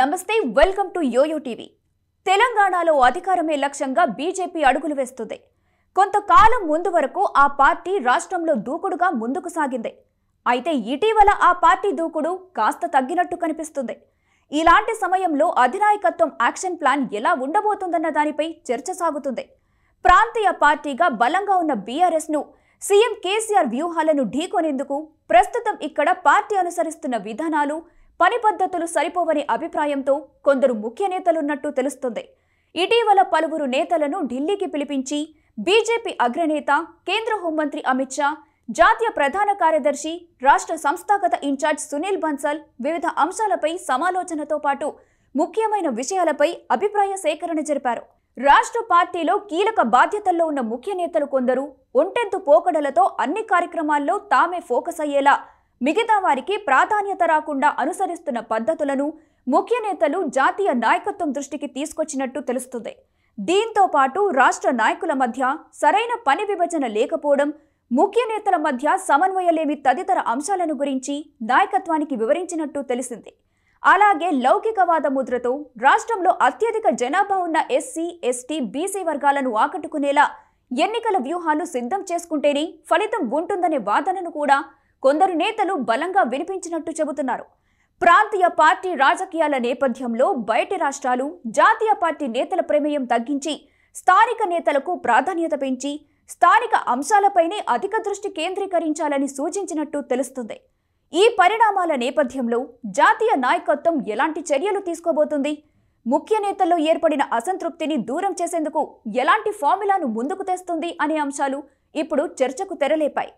నమస్తే welcome to yo-yo TV తెలంగాణలో అధికారమే లక్ష్యంగా బీజేపీ అడుగులు వేస్తుంది కొంతకాలం ముందు వరకు ఆ పార్టీ రాష్ట్రంలో దూకుడుగా ముందుకు సాగింది అయితే ఇటీవల ఆ పార్టీ దూకుడు కాస్త తగ్గినట్టు కనిపిస్తుంది ఇలాంటి సమయంలో అధినాయకత్వం యాక్షన్ ప్లాన్ ఎలా ఉండబోతుందన్న దానిపై చర్చ సాగుతుంది ప్రాంతీయ పార్టీగా బలంగా ఉన్న బీఆర్ఎస్ను సీఎం కేసీఆర్ వ్యూహాలను ఢీకొనేందుకు ప్రస్తుతం ఇక్కడ పార్టీ అనుసరిస్తున్న విధానాలు పని పద్ధతులు సరిపోవని అభిప్రాయంతో కొందరు ముఖ్య నేతలున్నట్టు తెలుస్తుంది ఇటీవల పలువురు నేతలను ఢిల్లీకి పిలిపించి బీజేపీ అగ్రనేత కేంద్ర హోంమంత్రి అమిత్ షా జాతీయ ప్రధాన కార్యదర్శి రాష్ట్ర సంస్థాగత ఇన్ఛార్జ్ సునీల్ బన్సల్ వివిధ అంశాలపై సమాలోచనతో పాటు ముఖ్యమైన విషయాలపై అభిప్రాయ సేకరణ జరిపారు రాష్ట్ర పార్టీలో కీలక బాధ్యతల్లో ఉన్న ముఖ్య నేతలు కొందరు ఒంటెంతు పోకడలతో అన్ని కార్యక్రమాల్లో తామే ఫోకస్ అయ్యేలా మిగతా వారికి ప్రాధాన్యత రాకుండా అనుసరిస్తున్న పద్ధతులను ముఖ్య నేతలు జాతీయ నాయకత్వం దృష్టికి తీసుకొచ్చినట్టు తెలుస్తుంది దీంతో పాటు రాష్ట్ర నాయకుల మధ్య సరైన పని విభజన లేకపోవడం ముఖ్య నేతల మధ్య సమన్వయలేమి తదితర అంశాలను గురించి నాయకత్వానికి వివరించినట్టు తెలిసింది అలాగే లౌకికవాద ముద్రతో రాష్ట్రంలో అత్యధిక జనాభా ఉన్న ఎస్సీ ఎస్టీ బీసీ వర్గాలను ఆకట్టుకునేలా ఎన్నికల వ్యూహాలు సిద్ధం చేసుకుంటేనే ఫలితం ఉంటుందనే వాదనను కూడా కొందరు నేతలు బలంగా వినిపించినట్టు చెబుతున్నారు ప్రాంతీయ పార్టీ రాజకీయాల నేపథ్యంలో బయటి రాష్ట్రాలు జాతీయ పార్టీ నేతల ప్రమేయం తగ్గించి స్థానిక నేతలకు ప్రాధాన్యత పెంచి స్థానిక అంశాలపైనే అధిక దృష్టి కేంద్రీకరించాలని సూచించినట్టు తెలుస్తుంది ఈ పరిణామాల నేపథ్యంలో జాతీయ నాయకత్వం ఎలాంటి చర్యలు తీసుకోబోతుంది ముఖ్య నేతల్లో ఏర్పడిన అసంతృప్తిని దూరం చేసేందుకు ఎలాంటి ఫార్ములాను ముందుకు తెస్తుంది అనే అంశాలు ఇప్పుడు చర్చకు తెరలేపాయి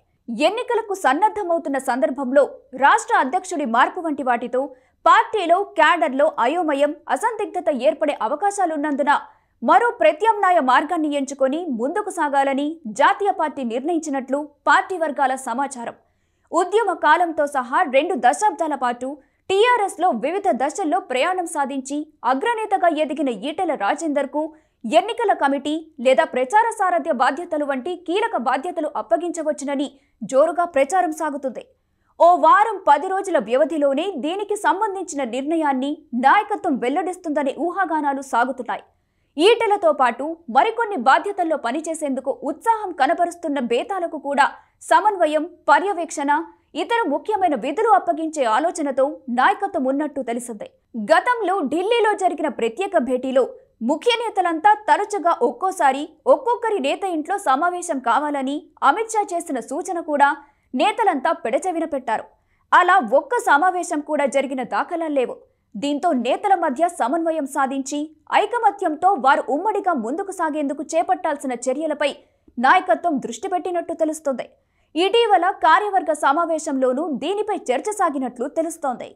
ఎన్నికలకు సన్నద్ధమవుతున్న సందర్భంలో రాష్ట్ర అధ్యక్షుడి మార్పు వంటి వాటితో పార్టీలో క్యాడర్లో అయోమయం అసందిగ్ధత ఏర్పడే అవకాశాలున్నందున మరో ప్రత్యామ్నాయ మార్గాన్ని ఎంచుకొని ముందుకు సాగాలని జాతీయ పార్టీ నిర్ణయించినట్లు పార్టీ వర్గాల సమాచారం ఉద్యమ కాలంతో సహా రెండు దశాబ్దాల పాటు టీఆర్ఎస్లో వివిధ దశల్లో ప్రయాణం సాధించి అగ్రనేతగా ఎదిగిన ఈటెల రాజేందర్కు ఎన్నికల కమిటీ లేదా ప్రచార సారథ్య బాధ్యతలు వంటి కీలక బాధ్యతలు అప్పగించవచ్చునని జోరుగా ప్రచారం సాగుతుంది ఓ వారం పది రోజుల వ్యవధిలోనే దీనికి సంబంధించిన నిర్ణయాన్ని నాయకత్వం వెల్లడిస్తుందనే ఊహాగానాలు సాగుతున్నాయి ఈటెలతో పాటు మరికొన్ని బాధ్యతల్లో పనిచేసేందుకు ఉత్సాహం కనబరుస్తున్న బేతాలకు కూడా సమన్వయం పర్యవేక్షణ ఇతర ముఖ్యమైన విధులు అప్పగించే ఆలోచనతో నాయకత్వం ఉన్నట్టు తెలిసింది గతంలో ఢిల్లీలో జరిగిన ప్రత్యేక భేటీలో ముఖ్య నేతలంతా తరచుగా ఒక్కోసారి ఒక్కొక్కరి నేత ఇంట్లో సమావేశం కావాలని అమిత్ షా చేసిన సూచన కూడా నేతలంతా పెడచెవిన పెట్టారు అలా ఒక్క సమావేశం కూడా జరిగిన దాఖలా లేవు దీంతో నేతల మధ్య సమన్వయం సాధించి ఐకమత్యంతో వారు ఉమ్మడిగా ముందుకు సాగేందుకు చేపట్టాల్సిన చర్యలపై నాయకత్వం దృష్టి పెట్టినట్టు తెలుస్తోంది ఇటీవల కార్యవర్గ సమావేశంలోనూ దీనిపై చర్చ సాగినట్లు తెలుస్తోంది